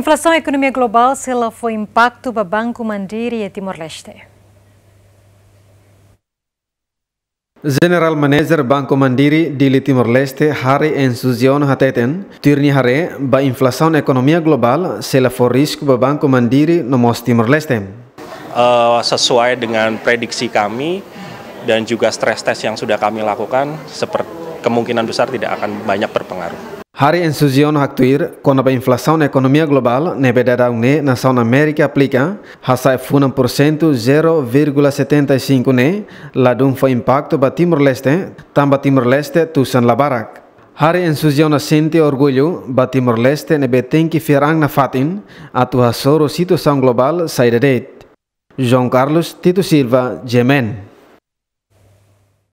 Inflação ekonomi economia global ela foi impacto para Banco Mandiri e Timor-Leste. General Manager Banco Mandiri di Timor-Leste Hari suzion Hateten, tirni hare ba inflasi, ekonomia global sela for risk ba Banco Mandiri no Timor-Leste. Uh, eh, sesuai dengan prediksi kami dan juga stress test yang sudah kami lakukan, seperti kemungkinan besar tidak akan banyak berpengaruh. Hari insuzion haktuir kona ba inflação ekonomia global ne bedara ne nação na América aplica hasai funam por 0,75 e ne ladum fo impacto ba Timor Leste tamba Timor Leste tusan la barak. Hari insuzion sente orgulho ba Timor Leste ne beten ki na fatin atu hasoro situação global saida date. João Carlos Tito Silva, Jemen.